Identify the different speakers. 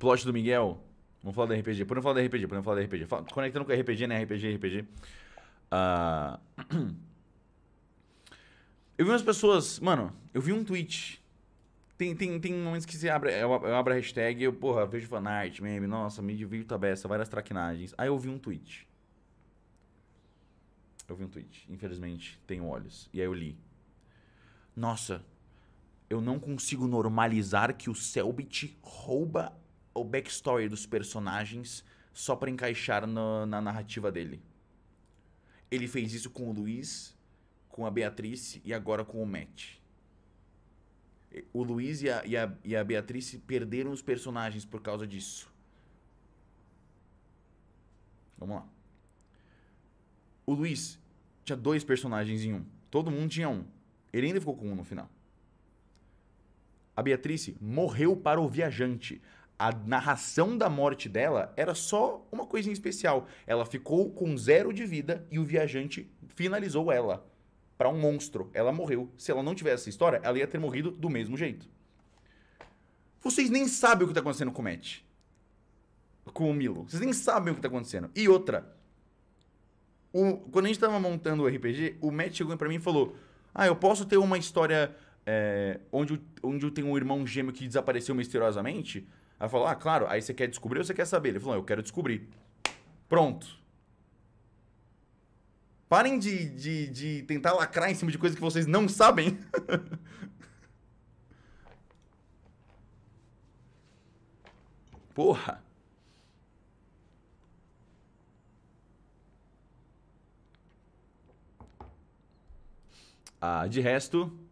Speaker 1: plot do Miguel. Vamos falar do RPG. não falar do RPG, não falar do RPG. Fala, conectando com RPG, né? RPG, RPG. Uh... Eu vi umas
Speaker 2: pessoas. Mano, eu vi um tweet. Tem, tem, tem momentos que você abre, eu, eu abro a hashtag eu, porra, vejo fanart, meme, nossa, me divirto tá beça, várias traquinagens. Aí eu vi um tweet. Eu vi um tweet. Infelizmente, tenho olhos. E aí eu li. Nossa, eu não consigo normalizar que o Selbit rouba o backstory dos personagens só para encaixar no, na narrativa dele. Ele fez isso com o Luiz, com a Beatriz e agora com o Matt. O Luiz e a, e a, e a Beatriz perderam os personagens por causa disso. Vamos lá. O Luiz tinha dois personagens em um. Todo mundo tinha um. Ele ainda ficou com um no final. A Beatriz morreu para o viajante a narração da morte dela era só uma coisinha especial. Ela ficou com zero de vida e o viajante finalizou ela para um monstro. Ela morreu. Se ela não tivesse essa história, ela ia ter morrido do mesmo jeito. Vocês nem sabem o que está acontecendo com o Matt. Com o Milo. Vocês nem sabem o que está acontecendo. E outra. O, quando a gente estava montando o RPG, o Matt chegou para mim e falou: Ah, eu posso ter uma história é, onde, onde eu tenho um irmão gêmeo que desapareceu misteriosamente? Aí falou: Ah, claro, aí você quer descobrir ou você quer saber? Ele falou: Eu quero descobrir. Pronto. Parem de, de, de tentar lacrar em cima de coisas que vocês não sabem.
Speaker 1: Porra. Ah, de resto,